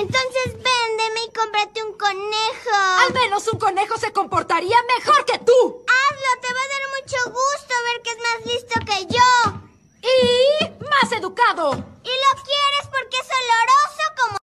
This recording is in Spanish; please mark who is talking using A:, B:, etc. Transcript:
A: Entonces véndeme y cómprate un conejo. Al menos un conejo se comportaría mejor que tú. Hazlo, te va a dar mucho gusto ver que es más listo que yo.
B: Y más educado.